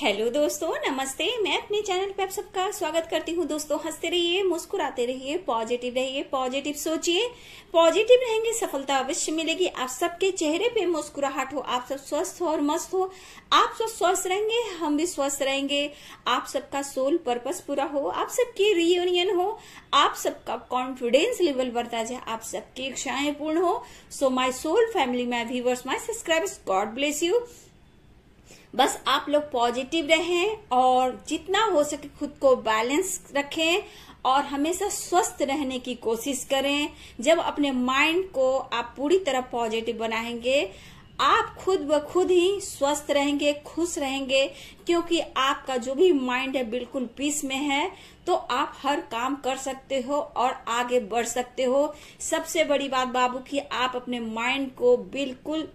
hello दोस्तों नमस्ते मैं अपने चैनल पे आप सबका स्वागत करती हूँ दोस्तों हंसते रहिए मुस्कुराते रहिए पॉजिटिव रहिए पॉजिटिव सोचिए पॉजिटिव रहेंगे सफलता अवश्य मिलेगी आप सबके चेहरे पे मुस्कुराहट हो आप सब स्वस्थ हो और मस्त हो आप सब स्वस्थ रहेंगे हम भी स्वस्थ रहेंगे आप सबका सोल पर्पस पूरा हो आप सबकी रियूनियन हो आप सबका कॉन्फिडेंस लेवल बढ़ता जाए आप सबकी इच्छाएं पूर्ण हो so my soul family my viewers my subscribers God bless you बस आप लोग पॉजिटिव रहें और जितना हो सके खुद को बैलेंस रखें और हमेशा स्वस्थ रहने की कोशिश करें जब अपने माइंड को आप पूरी तरह पॉजिटिव बनाएंगे आप खुद ब खुद ही स्वस्थ रहेंगे खुश रहेंगे क्योंकि आपका जो भी माइंड है बिल्कुल पीस में है तो आप हर काम कर सकते हो और आगे बढ़ सकते हो सबसे बड़ी बात बाबू की आप अपने माइंड को बिल्कुल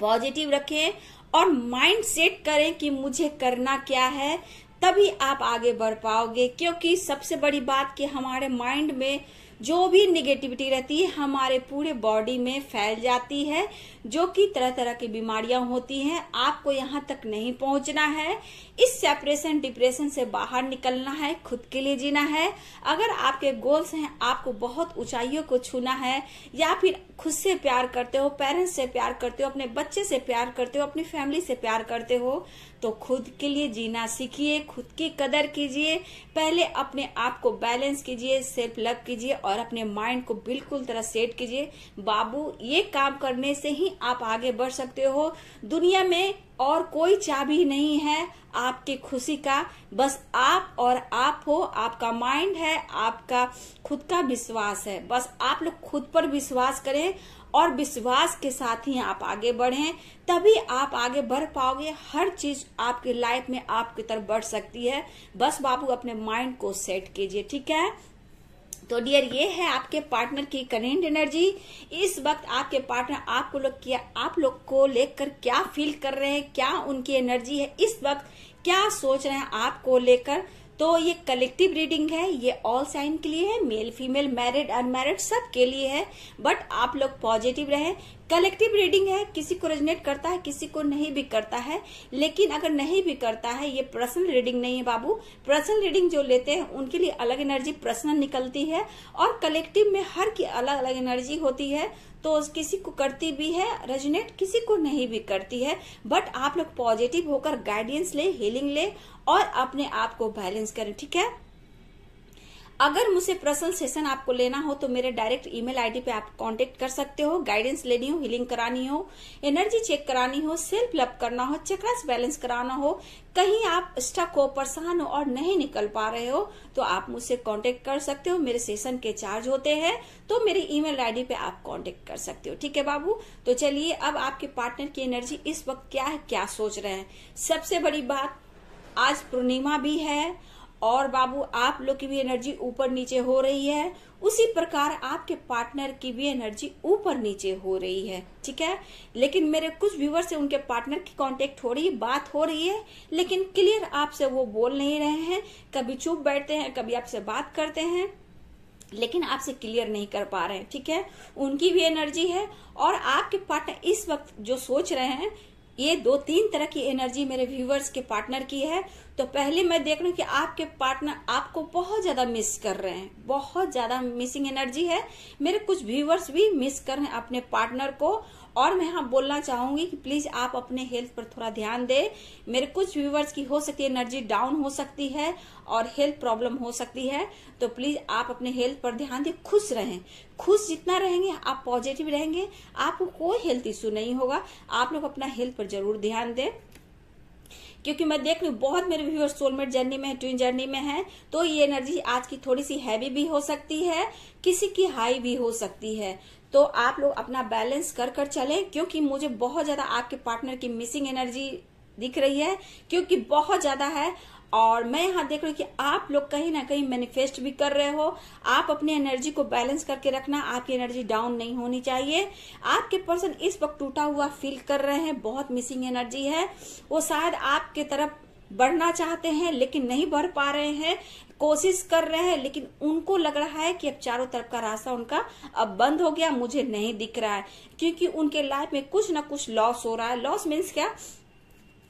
पॉजिटिव रखें और माइंड सेट करें कि मुझे करना क्या है तभी आप आगे बढ़ पाओगे क्योंकि सबसे बड़ी बात कि हमारे माइंड में जो भी निगेटिविटी रहती है हमारे पूरे बॉडी में फैल जाती है जो कि तरह तरह की बीमारियां होती हैं आपको यहाँ तक नहीं पहुंचना है इस सेपरेशन डिप्रेशन से बाहर निकलना है खुद के लिए जीना है अगर आपके गोल्स हैं आपको बहुत ऊंचाइयों को छूना है या फिर खुद से प्यार करते हो पेरेंट्स से प्यार करते हो अपने बच्चे से प्यार करते हो अपनी फैमिली से प्यार करते हो तो खुद के लिए जीना सीखिए खुद की कदर कीजिए पहले अपने आप को बैलेंस कीजिए सेल्फ लव कीजिए और अपने माइंड को बिल्कुल तरह सेट कीजिए बाबू ये काम करने से ही आप आगे बढ़ सकते हो दुनिया में और कोई चाबी नहीं है आपकी खुशी का बस आप और आप हो आपका माइंड है आपका खुद का विश्वास है बस आप लोग खुद पर विश्वास करें और विश्वास के साथ ही आप आगे बढ़ें तभी आप आगे बढ़ पाओगे हर चीज आपके लाइफ में आपकी तरफ बढ़ सकती है बस बाबू अपने माइंड को सेट कीजिए ठीक है तो डियर ये है आपके पार्टनर की करेंट एनर्जी इस वक्त आपके पार्टनर आपको लोग किया आप लोग को लेकर क्या फील कर रहे हैं क्या उनकी एनर्जी है इस वक्त क्या सोच रहे हैं आपको लेकर तो ये कलेक्टिव रीडिंग है ये ऑल साइन के लिए है मेल फीमेल मैरिड अनमैरिड सब के लिए है बट आप लोग पॉजिटिव रहे कलेक्टिव रीडिंग है किसी को रेजनेट करता है किसी को नहीं भी करता है लेकिन अगर नहीं भी करता है ये पर्सनल रीडिंग नहीं है बाबू पर्सनल रीडिंग जो लेते हैं उनके लिए अलग एनर्जी पर्सनल निकलती है और कलेक्टिव में हर की अलग अलग एनर्जी होती है तो किसी को करती भी है रेजिनेट किसी को नहीं भी करती है बट आप लोग पॉजिटिव होकर गाइडेंस ले हीलिंग ले और अपने आप को बैलेंस करें ठीक है अगर मुझसे पर्सनल सेशन आपको लेना हो तो मेरे डायरेक्ट ईमेल आईडी पे आप कांटेक्ट कर सकते हो गाइडेंस लेनी हो हीलिंग करानी हो एनर्जी चेक करानी हो सेल्फ लव करना हो चक्रास बैलेंस कराना हो कहीं आप स्टक हो परेशान हो और नहीं निकल पा रहे हो तो आप मुझसे कांटेक्ट कर सकते हो मेरे सेशन के चार्ज होते हैं तो मेरे ईमेल आईडी पे आप कांटेक्ट कर सकते हो ठीक है बाबू तो चलिए अब आपके पार्टनर की एनर्जी इस वक्त क्या है क्या सोच रहे हैं सबसे बड़ी बात आज पूर्णिमा भी है और बाबू आप लोग की भी एनर्जी ऊपर नीचे हो रही है उसी प्रकार आपके पार्टनर की भी एनर्जी ऊपर नीचे हो रही है ठीक है लेकिन मेरे कुछ व्यूवर से उनके पार्टनर की कांटेक्ट हो रही है बात हो रही है लेकिन क्लियर आपसे वो बोल नहीं रहे हैं कभी चुप बैठते हैं कभी आपसे बात करते हैं लेकिन आपसे क्लियर नहीं कर पा रहे हैं ठीक है उनकी भी एनर्जी है और आपके पार्टनर इस वक्त जो सोच रहे हैं ये दो तीन तरह की एनर्जी मेरे व्यूवर्स के पार्टनर की है तो पहले मैं देख रहा हूँ कि आपके पार्टनर आपको बहुत ज़्यादा मिस कर रहे हैं बहुत ज़्यादा मिसिंग एनर्जी है मेरे कुछ व्यूवर्स भी मिस कर रहे हैं अपने पार्टनर को और मैं यहाँ बोलना चाहूंगी कि प्लीज आप अपने हेल्थ पर थोड़ा ध्यान दें मेरे कुछ व्यूवर्स की हो सकती है एनर्जी डाउन हो सकती है और हेल्थ प्रॉब्लम हो सकती है तो प्लीज आप अपने हेल्थ पर ध्यान दें खुश रहें खुश जितना रहेंगे आप पॉजिटिव रहेंगे आपको कोई हेल्थ इश्यू नहीं होगा आप लोग अपना हेल्थ पर जरूर ध्यान दें क्योंकि मैं देख रही हूँ बहुत मेरे व्यूअर्स सोलमेट जर्नी में ट्विन जर्नी में है तो ये एनर्जी आज की थोड़ी सी हैवी भी हो सकती है किसी की हाई भी हो सकती है तो आप लोग अपना बैलेंस कर कर चलें क्योंकि मुझे बहुत ज्यादा आपके पार्टनर की मिसिंग एनर्जी दिख रही है क्योंकि बहुत ज्यादा है और मैं यहाँ देख रही हूँ कि आप लोग कहीं ना कहीं मैनिफेस्ट भी कर रहे हो आप अपनी एनर्जी को बैलेंस करके रखना आपकी एनर्जी डाउन नहीं होनी चाहिए आपके पर्सन इस वक्त टूटा हुआ फील कर रहे हैं बहुत मिसिंग एनर्जी है वो शायद आपके तरफ बढ़ना चाहते हैं लेकिन नहीं बढ़ पा रहे हैं कोशिश कर रहे हैं लेकिन उनको लग रहा है कि अब चारों तरफ का रास्ता उनका अब बंद हो गया मुझे नहीं दिख रहा है क्योंकि उनके लाइफ में कुछ ना कुछ लॉस हो रहा है लॉस मीन्स क्या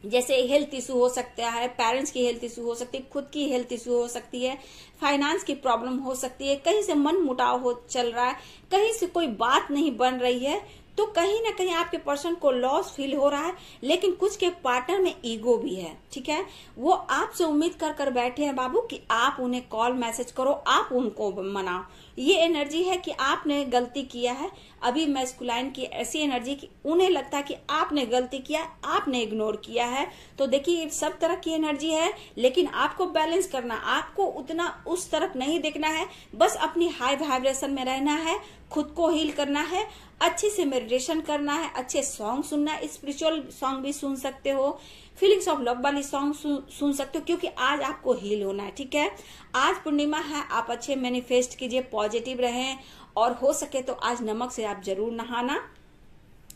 जैसे हेल्थ इशू हो सकता है पेरेंट्स की हेल्थ इशू हो सकती है खुद की हेल्थ इशू हो सकती है फाइनेंस की प्रॉब्लम हो सकती है कहीं से मन मुटाव हो चल रहा है कहीं से कोई बात नहीं बन रही है तो कहीं ना कहीं आपके पर्सन को लॉस फील हो रहा है लेकिन कुछ के पार्टनर में ईगो भी है ठीक है वो आपसे उम्मीद कर कर बैठे हैं बाबू कि आप उन्हें कॉल मैसेज करो आप उनको मनाओ ये एनर्जी है कि आपने गलती किया है अभी मैस्कुलाइन की ऐसी एनर्जी कि उन्हें लगता है कि आपने गलती किया आपने इग्नोर किया है तो देखिए सब तरह की एनर्जी है लेकिन आपको बैलेंस करना आपको उतना उस तरफ नहीं देखना है बस अपनी हाई वाइब्रेशन में रहना है खुद को हील करना है अच्छे से मेडिटेशन करना है अच्छे सॉन्ग सुनना स्पिरिचुअल सॉन्ग भी सुन सकते हो फीलिंग्स ऑफ लव वाली सॉन्ग सुन, सकते हो क्योंकि आज आपको हील होना है ठीक है आज पूर्णिमा है आप अच्छे मैनिफेस्ट कीजिए पॉजिटिव रहें और हो सके तो आज नमक से आप जरूर नहाना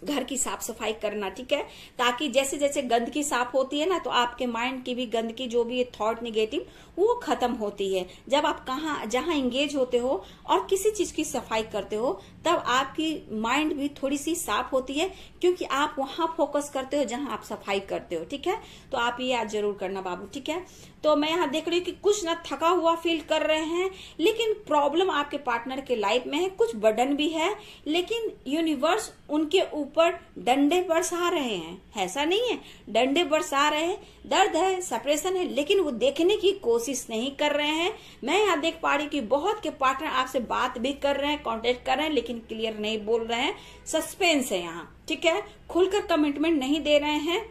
घर की साफ सफाई करना ठीक है ताकि जैसे जैसे गंदगी साफ होती है ना तो आपके माइंड की भी गंदगी जो भी थॉट निगेटिव वो खत्म होती है जब आप कहा जहां इंगेज होते हो और किसी चीज की सफाई करते हो तब आपकी माइंड भी थोड़ी सी साफ होती है क्योंकि आप वहां फोकस करते हो जहां आप सफाई करते हो ठीक है तो आप ये आज जरूर करना बाबू ठीक है तो मैं यहाँ देख रही हूँ कि कुछ ना थका हुआ फील कर रहे हैं लेकिन प्रॉब्लम आपके पार्टनर के लाइफ में है कुछ बर्डन भी है लेकिन यूनिवर्स उनके ऊपर डंडे बरसा रहे हैं ऐसा नहीं है डंडे बरसा रहे हैं दर्द है सेपरेशन है लेकिन वो देखने की कोशिश नहीं कर रहे हैं मैं यहाँ देख पा रही हूँ कि बहुत के पार्टनर आपसे बात भी कर रहे हैं कॉन्टेक्ट कर रहे हैं लेकिन लेकिन क्लियर नहीं बोल रहे हैं सस्पेंस है यहाँ ठीक है खुलकर कमिटमेंट नहीं दे रहे हैं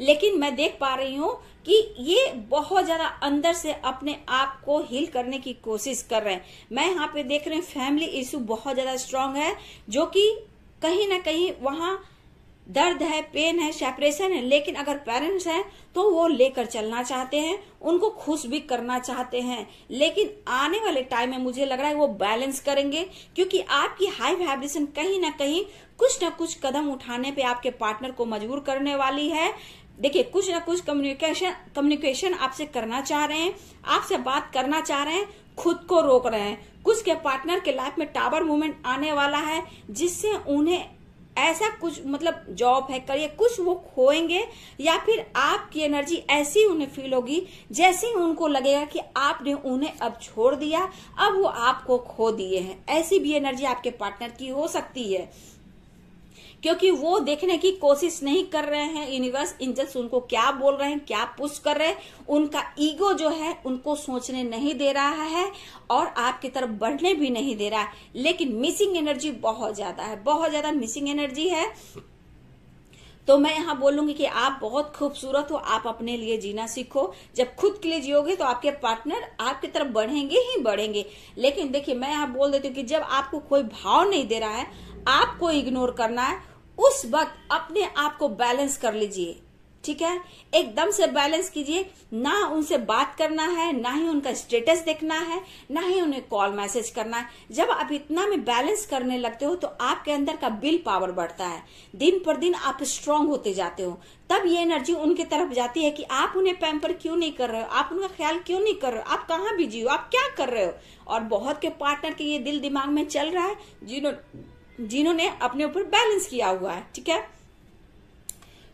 लेकिन मैं देख पा रही हूँ कि ये बहुत ज्यादा अंदर से अपने आप को हील करने की कोशिश कर रहे हैं मैं यहाँ पे देख रही हूँ फैमिली इश्यू बहुत ज्यादा स्ट्रांग है जो कि कहीं ना कहीं वहां दर्द है पेन है सेपरेशन है लेकिन अगर पेरेंट्स हैं तो वो लेकर चलना चाहते हैं उनको खुश भी करना चाहते हैं लेकिन आने वाले टाइम में मुझे लग रहा है वो बैलेंस करेंगे क्योंकि आपकी हाई वाइब्रेशन कहीं ना कहीं कुछ ना कुछ कदम उठाने पे आपके पार्टनर को मजबूर करने वाली है देखिए कुछ ना कुछ कम्युनिकेशन कम्युनिकेशन आपसे करना चाह रहे हैं आपसे बात करना चाह रहे हैं खुद को रोक रहे हैं कुछ के पार्टनर के लाइफ में टावर मूवमेंट आने वाला है जिससे उन्हें ऐसा कुछ मतलब जॉब है करियर कुछ वो खोएंगे या फिर आपकी एनर्जी ऐसी उन्हें फील होगी जैसे ही उनको लगेगा कि आपने उन्हें अब छोड़ दिया अब वो आपको खो दिए हैं ऐसी भी एनर्जी आपके पार्टनर की हो सकती है क्योंकि वो देखने की कोशिश नहीं कर रहे हैं यूनिवर्स इंजल्स उनको क्या बोल रहे हैं क्या पुश कर रहे हैं उनका ईगो जो है उनको सोचने नहीं दे रहा है और आपकी तरफ बढ़ने भी नहीं दे रहा है लेकिन मिसिंग एनर्जी बहुत ज्यादा है बहुत ज्यादा मिसिंग एनर्जी है तो मैं यहाँ बोलूंगी कि आप बहुत खूबसूरत हो आप अपने लिए जीना सीखो जब खुद के लिए जियोगे तो आपके पार्टनर आपकी तरफ बढ़ेंगे ही बढ़ेंगे लेकिन देखिए मैं यहाँ बोल देती हूँ कि जब आपको कोई भाव नहीं दे रहा है आपको इग्नोर करना है उस वक्त अपने आप को बैलेंस कर लीजिए ठीक है एकदम से बैलेंस कीजिए ना उनसे बात करना है ना ही उनका स्टेटस देखना है ना ही उन्हें कॉल मैसेज करना है जब आप इतना में बैलेंस करने लगते हो तो आपके अंदर का बिल पावर बढ़ता है दिन पर दिन आप स्ट्रांग होते जाते हो तब ये एनर्जी उनके तरफ जाती है कि आप उन्हें पैम्पर क्यों नहीं कर रहे हो आप उनका ख्याल क्यों नहीं कर रहे हो आप कहाँ बिजी हो आप क्या कर रहे हो और बहुत के पार्टनर के ये दिल दिमाग में चल रहा है जिन्होंने जिन्होंने अपने ऊपर बैलेंस किया हुआ है ठीक है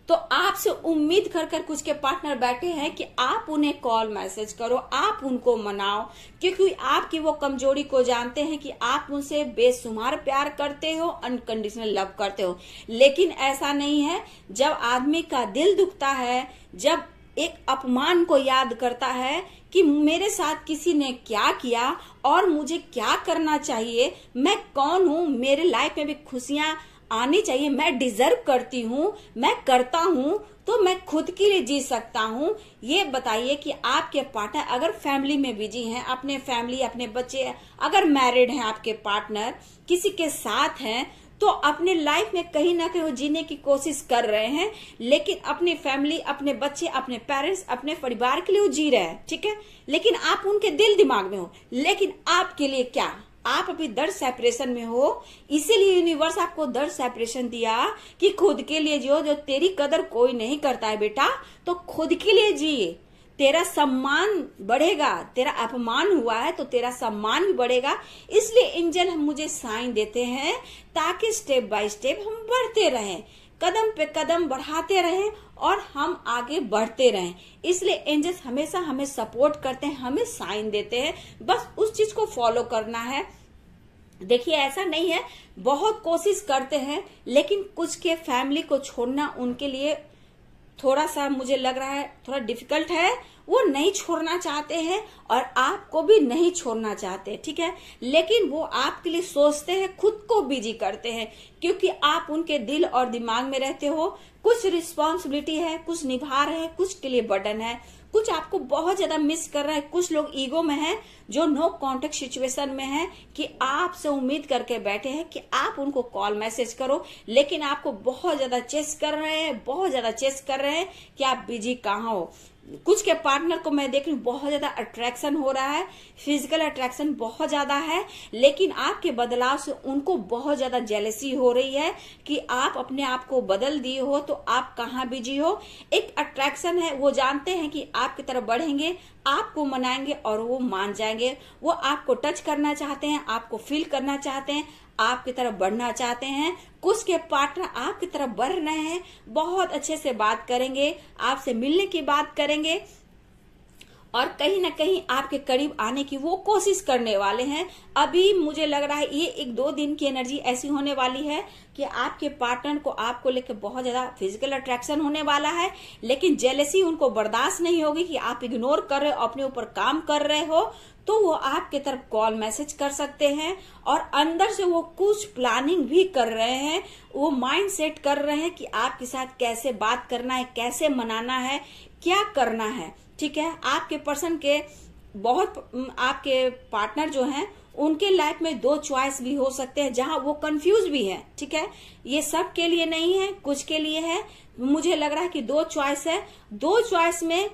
तो आपसे उम्मीद कर कर कुछ के पार्टनर बैठे हैं कि आप उन्हें कॉल मैसेज करो आप उनको मनाओ क्योंकि आपकी वो कमजोरी को जानते हैं कि आप उनसे बेसुमार प्यार करते हो अनकंडीशनल लव करते हो लेकिन ऐसा नहीं है जब आदमी का दिल दुखता है जब एक अपमान को याद करता है कि मेरे साथ किसी ने क्या किया और मुझे क्या करना चाहिए मैं कौन हूँ मेरे लाइफ में भी खुशियां आनी चाहिए मैं डिजर्व करती हूँ मैं करता हूँ तो मैं खुद के लिए जी सकता हूँ ये बताइए कि आपके पार्टनर अगर फैमिली में बिजी हैं अपने फैमिली अपने बच्चे अगर मैरिड हैं आपके पार्टनर किसी के साथ हैं तो अपने लाइफ में कहीं ना कहीं वो जीने की कोशिश कर रहे हैं लेकिन अपनी फैमिली अपने बच्चे अपने पेरेंट्स अपने परिवार के लिए वो जी रहे हैं ठीक है लेकिन आप उनके दिल दिमाग में हो लेकिन आपके लिए क्या आप अभी दर्द सेपरेशन में हो इसीलिए यूनिवर्स आपको दर्द सेपरेशन दिया कि खुद के लिए जियो जो तेरी कदर कोई नहीं करता है बेटा तो खुद के लिए जिए तेरा सम्मान बढ़ेगा तेरा अपमान हुआ है तो तेरा सम्मान भी बढ़ेगा इसलिए इंजन हम मुझे साइन देते हैं ताकि स्टेप बाय स्टेप हम बढ़ते रहें कदम पे कदम बढ़ाते रहें और हम आगे बढ़ते रहें इसलिए एंजल्स हमेशा हमें सपोर्ट करते हैं हमें साइन देते हैं बस उस चीज को फॉलो करना है देखिए ऐसा नहीं है बहुत कोशिश करते हैं लेकिन कुछ के फैमिली को छोड़ना उनके लिए थोड़ा सा मुझे लग रहा है थोड़ा डिफिकल्ट है वो नहीं छोड़ना चाहते हैं और आपको भी नहीं छोड़ना चाहते ठीक है लेकिन वो आपके लिए सोचते हैं खुद को बिजी करते हैं क्योंकि आप उनके दिल और दिमाग में रहते हो कुछ रिस्पॉन्सिबिलिटी है कुछ निभा रहे हैं कुछ के लिए बर्डन है कुछ आपको बहुत ज्यादा मिस कर रहा है कुछ लोग ईगो में है जो नो कॉन्टेक्ट सिचुएशन में है कि आपसे उम्मीद करके बैठे हैं कि आप उनको कॉल मैसेज करो लेकिन आपको बहुत ज्यादा चेस कर रहे हैं बहुत ज्यादा चेस कर रहे हैं कि आप बिजी कहाँ हो कुछ के पार्टनर को मैं देख रही हूँ बहुत ज्यादा अट्रैक्शन हो रहा है फिजिकल अट्रैक्शन बहुत ज्यादा है लेकिन आपके बदलाव से उनको बहुत ज्यादा जेलसी हो रही है कि आप अपने आप को बदल दिए हो तो आप कहाँ बिजी हो एक अट्रैक्शन है वो जानते हैं कि आपकी तरफ बढ़ेंगे आपको मनाएंगे और वो मान जाएंगे वो आपको टच करना चाहते हैं आपको फील करना चाहते हैं आपकी तरफ बढ़ना चाहते हैं कुछ के पार्टनर आपकी तरफ बढ़ रहे हैं बहुत अच्छे से बात करेंगे आपसे मिलने की बात करेंगे और कहीं ना कहीं आपके करीब आने की वो कोशिश करने वाले हैं अभी मुझे लग रहा है ये एक दो दिन की एनर्जी ऐसी होने वाली है कि आपके पार्टनर को आपको लेकर बहुत ज़्यादा फिजिकल अट्रैक्शन होने वाला है लेकिन जेलेसी उनको बर्दाश्त नहीं होगी कि आप इग्नोर कर रहे हो अपने ऊपर काम कर रहे हो तो वो आपके तरफ कॉल मैसेज कर सकते हैं और अंदर से वो कुछ प्लानिंग भी कर रहे हैं वो माइंड सेट कर रहे हैं कि आपके साथ कैसे बात करना है कैसे मनाना है क्या करना है ठीक है आपके पर्सन के बहुत आपके पार्टनर जो हैं उनके लाइफ में दो चॉइस भी हो सकते हैं जहां वो कंफ्यूज भी है ठीक है ये सब के लिए नहीं है कुछ के लिए है मुझे लग रहा है कि दो चॉइस है दो चॉइस में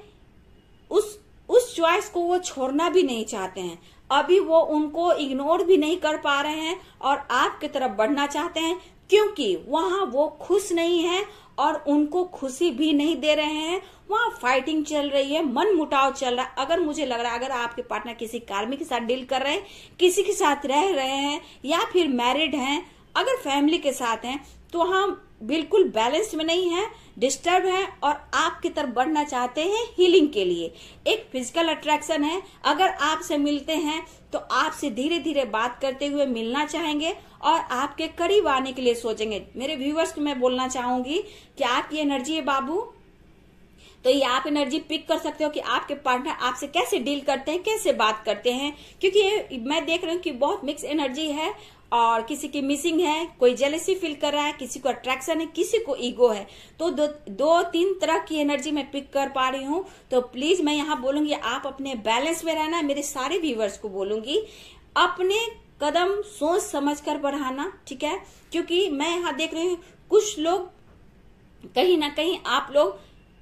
उस उस चॉइस को वो छोड़ना भी नहीं चाहते हैं अभी वो उनको इग्नोर भी नहीं कर पा रहे हैं और आपकी तरफ बढ़ना चाहते हैं क्योंकि वहाँ वो खुश नहीं है और उनको खुशी भी नहीं दे रहे हैं वहाँ फाइटिंग चल रही है मन मुटाव चल रहा है अगर मुझे लग रहा है अगर आपके पार्टनर किसी कार्मिक के साथ डील कर रहे हैं किसी के साथ रह रहे हैं या फिर मैरिड हैं अगर फैमिली के साथ हैं तो हम बिल्कुल बैलेंस्ड में नहीं है डिस्टर्ब है और आपकी तरफ बढ़ना चाहते हैं हीलिंग के लिए एक फिजिकल अट्रैक्शन है अगर आपसे मिलते हैं तो आपसे धीरे धीरे बात करते हुए मिलना चाहेंगे और आपके करीब आने के लिए सोचेंगे मेरे व्यूवर्स को मैं बोलना चाहूंगी कि आपकी एनर्जी है बाबू तो ये आप एनर्जी पिक कर सकते हो कि आपके पार्टनर आपसे कैसे डील करते हैं कैसे बात करते हैं क्योंकि ये मैं देख रही हूँ कि बहुत मिक्स एनर्जी है और किसी की मिसिंग है कोई जेलेसी फील कर रहा है किसी को अट्रैक्शन है किसी को ईगो है तो दो दो तीन तरह की एनर्जी मैं पिक कर पा रही हूँ तो प्लीज मैं यहाँ बोलूंगी आप अपने बैलेंस में रहना मेरे सारे व्यूवर्स को बोलूंगी अपने कदम सोच समझ कर बढ़ाना ठीक है क्योंकि मैं यहाँ देख रही हूँ कुछ लोग कहीं ना कहीं आप लोग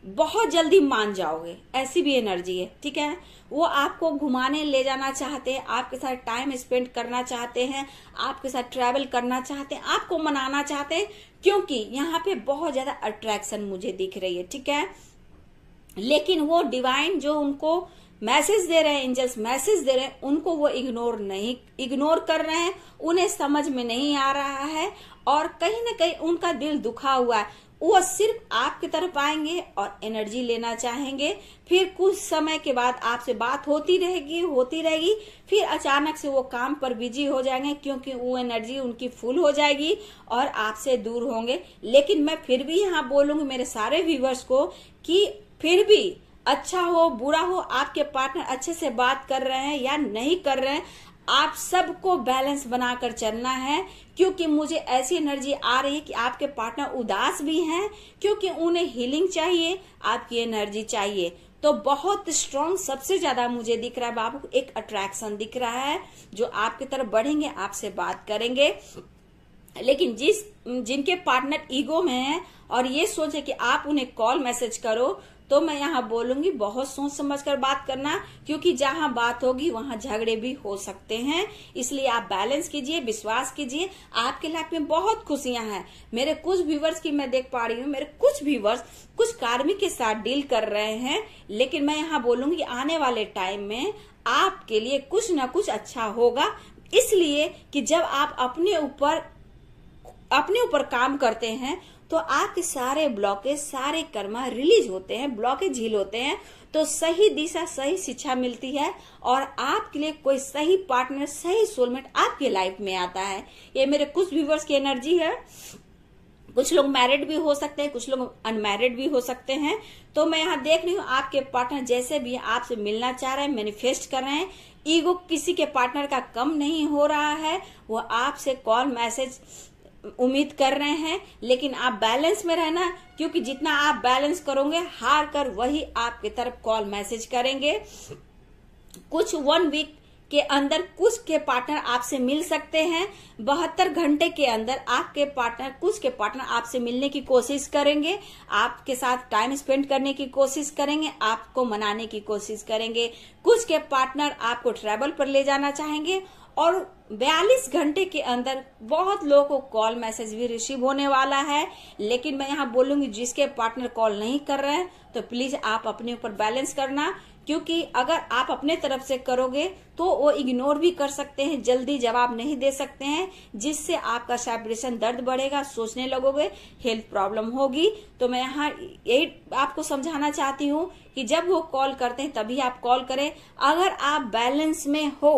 बहुत जल्दी मान जाओगे ऐसी भी एनर्जी है ठीक है वो आपको घुमाने ले जाना चाहते हैं आपके साथ टाइम स्पेंड करना चाहते हैं आपके साथ ट्रैवल करना चाहते हैं आपको मनाना चाहते हैं क्योंकि यहाँ पे बहुत ज्यादा अट्रैक्शन मुझे दिख रही है ठीक है लेकिन वो डिवाइन जो उनको मैसेज दे रहे हैं एंजल्स मैसेज दे रहे हैं उनको वो इग्नोर नहीं इग्नोर कर रहे हैं उन्हें समझ में नहीं आ रहा है और कहीं ना कहीं उनका दिल दुखा हुआ है वो सिर्फ आपकी तरफ आएंगे और एनर्जी लेना चाहेंगे फिर कुछ समय के बाद आपसे बात होती रहेगी होती रहेगी फिर अचानक से वो काम पर बिजी हो जाएंगे क्योंकि वो एनर्जी उनकी फुल हो जाएगी और आपसे दूर होंगे लेकिन मैं फिर भी यहाँ बोलूंगी मेरे सारे व्यूवर्स को कि फिर भी अच्छा हो बुरा हो आपके पार्टनर अच्छे से बात कर रहे हैं या नहीं कर रहे हैं आप सबको बैलेंस बनाकर चलना है क्योंकि मुझे ऐसी एनर्जी आ रही है कि आपके पार्टनर उदास भी हैं क्योंकि उन्हें हीलिंग चाहिए आपकी एनर्जी चाहिए तो बहुत स्ट्रांग सबसे ज्यादा मुझे दिख रहा है बाबू एक अट्रैक्शन दिख रहा है जो आपकी तरफ बढ़ेंगे आपसे बात करेंगे लेकिन जिस जिनके पार्टनर ईगो में है और ये सोचे कि आप उन्हें कॉल मैसेज करो तो मैं यहाँ बोलूंगी बहुत सोच समझ कर बात करना क्योंकि जहाँ बात होगी वहाँ झगड़े भी हो सकते हैं इसलिए आप बैलेंस कीजिए विश्वास कीजिए आपके लाइफ में बहुत खुशियां हैं मेरे कुछ व्यूवर्स की मैं देख पा रही हूँ मेरे कुछ व्यूवर्स कुछ कार्मिक के साथ डील कर रहे हैं लेकिन मैं यहाँ बोलूंगी आने वाले टाइम में आपके लिए कुछ ना कुछ अच्छा होगा इसलिए कि जब आप अपने ऊपर अपने ऊपर काम करते हैं तो आपके सारे ब्लॉकेज सारे कर्मा रिलीज होते हैं ब्लॉकेज झील होते हैं तो सही दिशा सही शिक्षा मिलती है और आपके लिए कोई सही पार्टनर सही सोलमेट आपके लाइफ में आता है ये मेरे कुछ व्यूवर्स की एनर्जी है कुछ लोग मैरिड भी हो सकते हैं कुछ लोग अनमैरिड भी हो सकते हैं तो मैं यहाँ देख रही हूँ आपके पार्टनर जैसे भी आपसे मिलना चाह रहे हैं मैनिफेस्ट कर रहे हैं ईगो किसी के पार्टनर का कम नहीं हो रहा है वो आपसे कॉल मैसेज उम्मीद कर रहे हैं लेकिन आप बैलेंस में रहना क्योंकि जितना आप बैलेंस करोगे हार कर वही आपके तरफ कॉल मैसेज करेंगे कुछ वन वीक के अंदर कुछ के पार्टनर आपसे मिल सकते हैं बहत्तर घंटे के अंदर आपके पार्टनर कुछ के पार्टनर आपसे मिलने की कोशिश करेंगे आपके साथ टाइम स्पेंड करने की कोशिश करेंगे आपको मनाने की कोशिश करेंगे कुछ के पार्टनर आपको ट्रेवल पर ले जाना चाहेंगे और 42 घंटे के अंदर बहुत लोगों को कॉल मैसेज भी रिसीव होने वाला है लेकिन मैं यहाँ बोलूंगी जिसके पार्टनर कॉल नहीं कर रहे हैं तो प्लीज आप अपने ऊपर बैलेंस करना क्योंकि अगर आप अपने तरफ से करोगे तो वो इग्नोर भी कर सकते हैं जल्दी जवाब नहीं दे सकते हैं जिससे आपका साइब्रेशन दर्द बढ़ेगा सोचने लगोगे हेल्थ प्रॉब्लम होगी तो मैं यहाँ यही आपको समझाना चाहती हूँ कि जब वो कॉल करते हैं तभी आप कॉल करें अगर आप बैलेंस में हो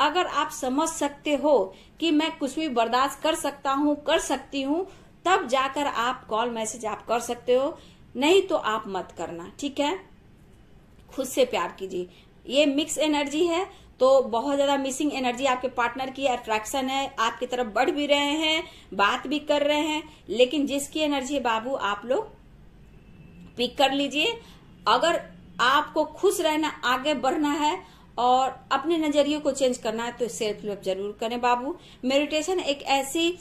अगर आप समझ सकते हो कि मैं कुछ भी बर्दाश्त कर सकता हूँ कर सकती हूँ तब जाकर आप कॉल मैसेज आप कर सकते हो नहीं तो आप मत करना ठीक है खुद से प्यार कीजिए ये मिक्स एनर्जी है तो बहुत ज्यादा मिसिंग एनर्जी आपके पार्टनर की अट्रैक्शन है आपकी तरफ बढ़ भी रहे हैं बात भी कर रहे हैं लेकिन जिसकी एनर्जी है बाबू आप लोग पिक कर लीजिए अगर आपको खुश रहना आगे बढ़ना है और अपने नजरिए को चेंज करना है तो सेल्फ लव जरूर करें बाबू मेडिटेशन एक ऐसी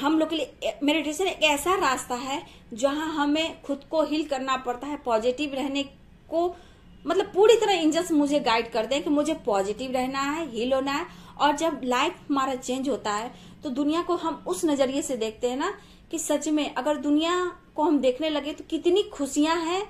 हम लोग के लिए मेडिटेशन एक ऐसा रास्ता है जहां हमें खुद को हील करना पड़ता है पॉजिटिव रहने को मतलब पूरी तरह इंजल्स मुझे गाइड कर दें कि मुझे पॉजिटिव रहना है हील होना है और जब लाइफ हमारा चेंज होता है तो दुनिया को हम उस नजरिए से देखते हैं ना कि सच में अगर दुनिया को हम देखने लगे तो कितनी खुशियां हैं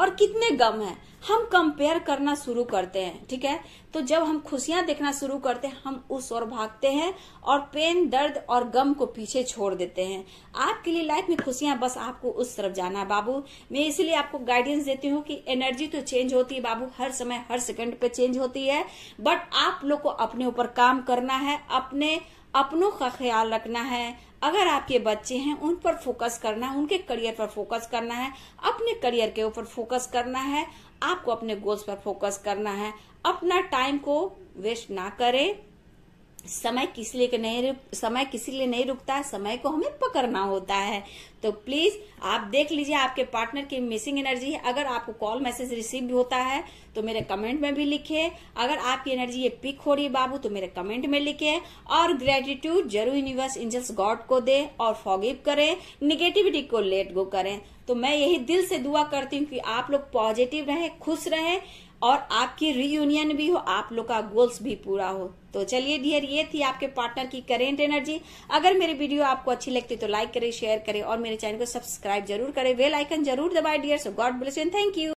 और कितने गम हैं हम कंपेयर करना शुरू करते हैं ठीक है तो जब हम खुशियां देखना शुरू करते हैं हम उस ओर भागते हैं और पेन दर्द और गम को पीछे छोड़ देते हैं आपके लिए लाइफ में खुशियां बस आपको उस तरफ जाना है बाबू मैं इसलिए आपको गाइडेंस देती हूँ कि एनर्जी तो चेंज होती है बाबू हर समय हर सेकंड पे चेंज होती है बट आप लोग को अपने ऊपर काम करना है अपने अपनों का ख्याल रखना है अगर आपके बच्चे हैं उन पर फोकस करना है उनके करियर पर फोकस करना है अपने करियर के ऊपर फोकस करना है आपको अपने गोल्स पर फोकस करना है अपना टाइम को वेस्ट ना करें समय किस लिए नहीं समय किसी लिए नहीं रुकता है समय को हमें पकड़ना होता है तो प्लीज आप देख लीजिए आपके पार्टनर की मिसिंग एनर्जी है अगर आपको कॉल मैसेज रिसीव भी होता है तो मेरे कमेंट में भी लिखे अगर आपकी एनर्जी ये पिक हो रही है बाबू तो मेरे कमेंट में लिखे और ग्रेटिट्यूड जरूर यूनिवर्स एंजल्स गॉड को दे और फॉगिव करें निगेटिविटी को लेट गो करें तो मैं यही दिल से दुआ करती हूँ कि आप लोग पॉजिटिव रहें खुश रहें और आपकी रीयूनियन भी हो आप लोग का गोल्स भी पूरा हो तो चलिए डियर ये थी आपके पार्टनर की करेंट एनर्जी अगर मेरी वीडियो आपको अच्छी लगती तो लाइक करें शेयर करें और मेरे चैनल को सब्सक्राइब जरूर करें वेल आइकन जरूर दबाए dear so God bless and thank you